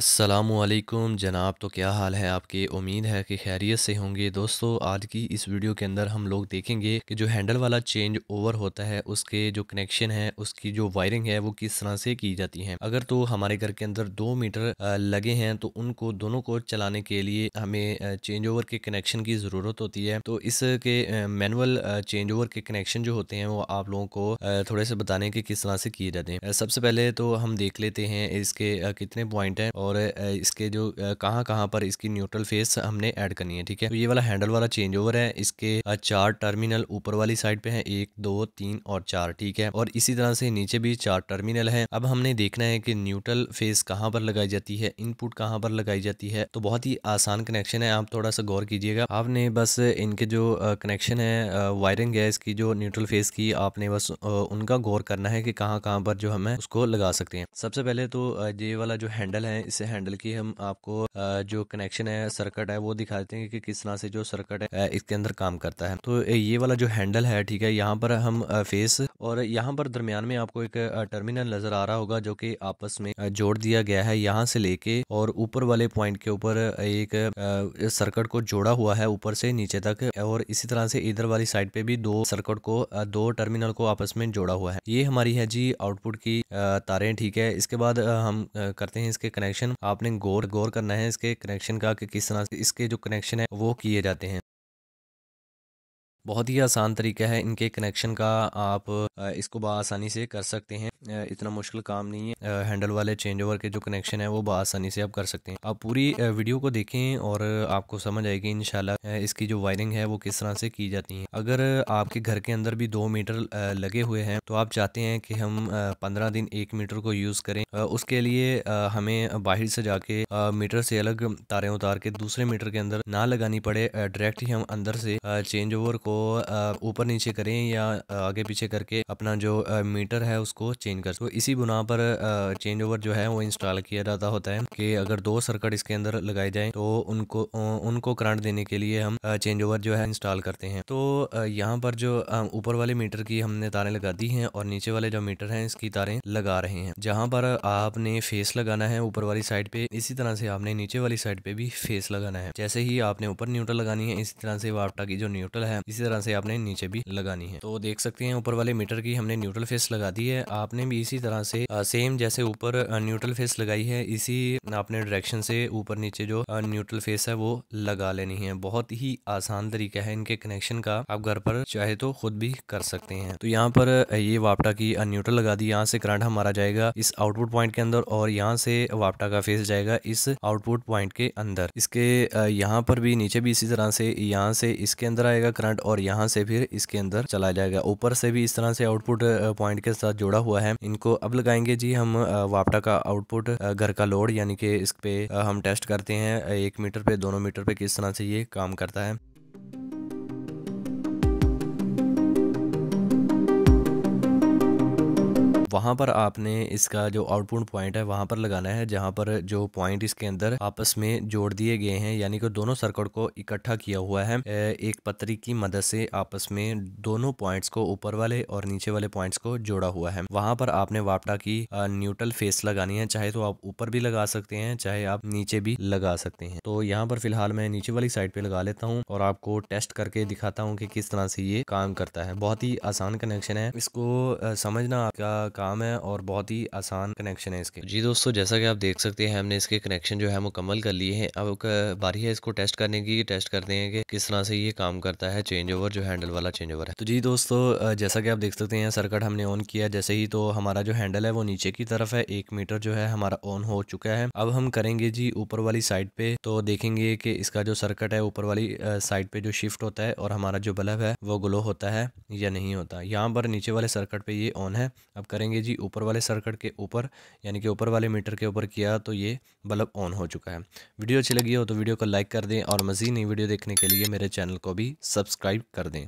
असलकुम जनाब तो क्या हाल है आपके उम्मीद है कि खैरियत से होंगे दोस्तों आज की इस वीडियो के अंदर हम लोग देखेंगे कि जो हैंडल वाला चेंज ओवर होता है उसके जो कनेक्शन है उसकी जो वायरिंग है वो किस तरह से की जाती है अगर तो हमारे घर के अंदर दो मीटर लगे हैं तो उनको दोनों को चलाने के लिए हमें चेंज ओवर के कनेक्शन की ज़रूरत होती है तो इसके मैनुअल चेंज ओवर के कनेक्शन जो होते हैं वो आप लोगों को थोड़े से बताने के किस तरह से किए जाते हैं सबसे पहले तो हम देख लेते हैं इसके कितने पॉइंट हैं और और इसके जो कहाँ कहाँ पर इसकी न्यूट्रल फेस हमने ऐड करनी है ठीक है तो ये वाला हैंडल वाला चेंज ओवर है इसके चार टर्मिनल ऊपर वाली साइड पे है एक दो तीन और चार ठीक है और इसी तरह से नीचे भी चार टर्मिनल है अब हमने देखना है कि न्यूट्रल फेस कहाँ पर लगाई जाती है इनपुट कहाँ पर लगाई जाती है तो बहुत ही आसान कनेक्शन है आप थोड़ा सा गौर कीजिएगा आपने बस इनके जो कनेक्शन है वायरिंग गैस की जो न्यूट्रल फेस की आपने बस उनका गौर करना है कि कहाँ कहाँ पर जो हमें उसको लगा सकते हैं सबसे पहले तो ये वाला जो हैंडल है इस इससे हैंडल की हम आपको जो कनेक्शन है सर्कट है वो दिखा देते हैं कि किस तरह से जो सर्कट है इसके अंदर काम करता है तो ये वाला जो हैंडल है ठीक है यहाँ पर हम फेस और यहाँ पर दरमियान में आपको एक टर्मिनल नजर आ रहा होगा जो कि आपस में जोड़ दिया गया है यहाँ से लेके और ऊपर वाले पॉइंट के ऊपर एक सर्कट को जोड़ा हुआ है ऊपर से नीचे तक और इसी तरह से इधर वाली साइड पे भी दो सर्कट को दो टर्मिनल को आपस में जोड़ा हुआ है ये हमारी है जी आउटपुट की तारें ठीक है इसके बाद हम करते हैं इसके कनेक्शन कनेक्शन आपने गौर गौर करना है इसके कनेक्शन का कि किस तरह से इसके जो कनेक्शन है वो किए जाते हैं बहुत ही आसान तरीका है इनके कनेक्शन का आप इसको आसानी से कर सकते हैं इतना मुश्किल काम नहीं है हैंडल वाले चेंज ओवर के जो कनेक्शन है वो बसानी से आप कर सकते हैं आप पूरी वीडियो को देखें और आपको समझ आएगी इन इसकी जो वायरिंग है वो किस तरह से की जाती है अगर आपके घर के अंदर भी दो मीटर लगे हुए हैं तो आप चाहते हैं कि हम पंद्रह दिन एक मीटर को यूज़ करें उसके लिए हमें बाहर से जाके मीटर से अलग तारें उतार के दूसरे मीटर के अंदर ना लगानी पड़े डायरेक्ट ही हम अंदर से चेंज ओवर को ऊपर नीचे करें या आगे पीछे करके अपना जो मीटर है उसको चेंज चेंज कर सकते हो इसी बुना पर चेंज ओवर जो है वो इंस्टॉल किया जाता होता है कि अगर दो सर्किट इसके अंदर लगाए जाए तो उनको उनको करंट देने के लिए हम चेंज ओवर जो है इंस्टॉल करते हैं तो यहाँ पर जो ऊपर वाले मीटर की हमने तारें लगा दी हैं और नीचे वाले जो मीटर हैं इसकी तारें लगा रहे हैं जहाँ पर आपने फेस लगाना है ऊपर वाली साइड पे इसी तरह से आपने नीचे वाली साइड पे भी फेस लगाना है जैसे ही आपने ऊपर न्यूट्रल लगानी है इसी तरह से वापटा की जो न्यूट्रल है इसी तरह से आपने नीचे भी लगानी है तो देख सकते हैं ऊपर वाले मीटर की हमने न्यूट्रल फेस लगा दी है आपने आपने भी इसी तरह से सेम जैसे ऊपर न्यूट्रल फेस लगाई है इसी आपने डायरेक्शन से ऊपर नीचे जो न्यूट्रल फेस है वो लगा लेनी है बहुत ही आसान तरीका है इनके कनेक्शन का आप घर पर चाहे तो खुद भी कर सकते हैं तो यहाँ पर ये वापटा की न्यूट्रल लगा दी यहाँ से करंट हमारा जाएगा इस आउटपुट पॉइंट के अंदर और यहाँ से वापटा का फेस जाएगा इस आउटपुट पॉइंट के अंदर इसके यहाँ पर भी नीचे भी इसी तरह से यहाँ से इसके अंदर आएगा करंट और यहाँ से फिर इसके अंदर चला जाएगा ऊपर से भी इस तरह से आउटपुट पॉइंट के साथ जुड़ा हुआ है है इनको अब लगाएंगे जी हम वापटा का आउटपुट घर का लोड यानी कि इस पे हम टेस्ट करते हैं एक मीटर पे दोनों मीटर पे किस तरह से ये काम करता है वहाँ पर आपने इसका जो आउटपुट पॉइंट है वहां पर लगाना है जहाँ पर जो पॉइंट इसके अंदर आपस में जोड़ दिए गए हैं यानी कि दोनों सर्किट को इकट्ठा किया हुआ है एक पत्री की मदद से आपस में दोनों पॉइंट्स को ऊपर वाले और नीचे वाले पॉइंट्स को जोड़ा हुआ है वहां पर आपने वापटा की न्यूट्रल फेस लगानी है चाहे तो आप ऊपर भी लगा सकते हैं चाहे आप नीचे भी लगा सकते हैं तो यहाँ पर फिलहाल मैं नीचे वाली साइड पे लगा लेता हूँ और आपको टेस्ट करके दिखाता हूँ कि किस तरह से ये काम करता है बहुत ही आसान कनेक्शन है इसको समझना आपका काम है और बहुत ही आसान कनेक्शन है इसके जी दोस्तों जैसा कि आप देख सकते हैं हमने इसके कनेक्शन जो है मुकम्मल कर लिए हैं अब बारी है इसको टेस्ट करने की टेस्ट करते हैं कि किस तरह से ये काम करता है चेंज ओवर जो हैंडल वाला चेंज ओवर है तो जी दोस्तों जैसा कि आप देख सकते हैं सर्कट हमने ऑन किया जैसे ही तो हमारा जो हैंडल है वो नीचे की तरफ है एक मीटर जो है हमारा ऑन हो चुका है अब हम करेंगे जी ऊपर वाली साइड पे तो देखेंगे कि इसका जो सर्कट है ऊपर वाली साइड पे जो शिफ्ट होता है और हमारा जो बल्ब है वो ग्लो होता है या नहीं होता यहाँ पर नीचे वाले सर्कट पे ये ऑन है अब करेंगे देंगे जी ऊपर वाले सर्किट के ऊपर यानी कि ऊपर वाले मीटर के ऊपर किया तो ये बल्ब ऑन हो चुका है वीडियो अच्छी लगी हो तो वीडियो को लाइक कर दें और मज़ीद नई वीडियो देखने के लिए मेरे चैनल को भी सब्सक्राइब कर दें